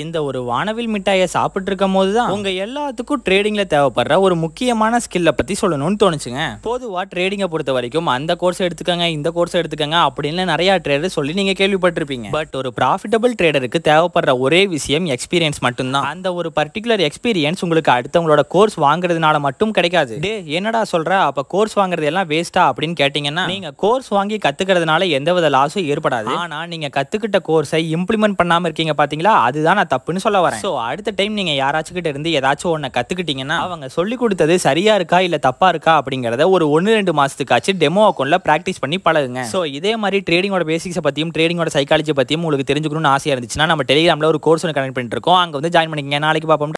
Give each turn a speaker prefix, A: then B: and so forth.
A: இந்த ஒரு வானவில் மிட்டாயை சாப்பிட்டு இருக்கும் போது தான் உங்க எல்லாத்துக்கும் ட்ரேடிங்ல தேவைப்படுற ஒரு முக்கியமான ஸ்கில்லை பத்தி சொல்லணும்னு தோணுச்சுங்க பொதுவா ட்ரேடிங்கை பொறுத்த வரைக்கும் அந்த கோர்ஸ் எடுத்துக்கங்க இந்த கோர்ஸ் எடுத்துக்கங்க அப்படின்னு நிறைய ட்ரேடர் சொல்லி நீங்க கேள்விப்பட்டிருப்பீங்க பட் ஒரு ப்ராஃபிட்டபிள் ட்ரேடருக்கு தேவைப்படுற ஒரே விஷயம் எக்ஸ்பீரியன்ஸ் மட்டும்தான் அந்த ஒரு பர்டிகுலர் எக்ஸ்பீரியன்ஸ் உங்களுக்கு அடுத்தவங்களோட கோர்ஸ் வாங்குறதுனால மட்டும் கிடைக்காது டே என்னடா சொல்ற அப்ப கோர்ஸ் வாங்குறது எல்லாம் வேஸ்டா அப்படின்னு கேட்டீங்கன்னா நீங்க கோர்ஸ் வாங்கி கத்துக்கிறதுனால எந்தவித லாஸும் ஏற்படாது ஆனா நீங்க கத்துக்கிட்ட கோர்ஸை இம்ப்ளிமெண்ட் பண்ணாம இருக்கீங்க பாத்தீங்களா அதுதான் தான் நான் தப்புன்னு சொல்ல வரேன் ஸோ அடுத்த டைம் நீங்கள் யாராச்சும் கிட்ட இருந்து ஏதாச்சும் ஒன்றை கற்றுக்கிட்டீங்கன்னா அவங்க சொல்லி கொடுத்தது சரியாக இருக்கா இல்லை தப்பாக இருக்கா அப்படிங்கிறத ஒரு ஒன்று ரெண்டு மாதத்துக்காச்சு டெமோ அக்கௌண்ட்டில் ப்ராக்டிஸ் பண்ணி பழகுங்க ஸோ இதே மாதிரி ட்ரேடிங்கோட பேசிக்ஸை பற்றியும் ட்ரேடிங்கோட சைக்காலஜி பற்றியும் உங்களுக்கு தெரிஞ்சுக்கணும்னு ஆசையாக இருந்துச்சுன்னா நம்ம டெலிகிராமில் ஒரு கோர்ஸ் ஒன்று கனெக்ட் பண்ணிட்டு இருக்கோம் அங்கே வந்து ஜாயின் பண்ணிக்கங்க நாளைக்கு பார்ப்போம்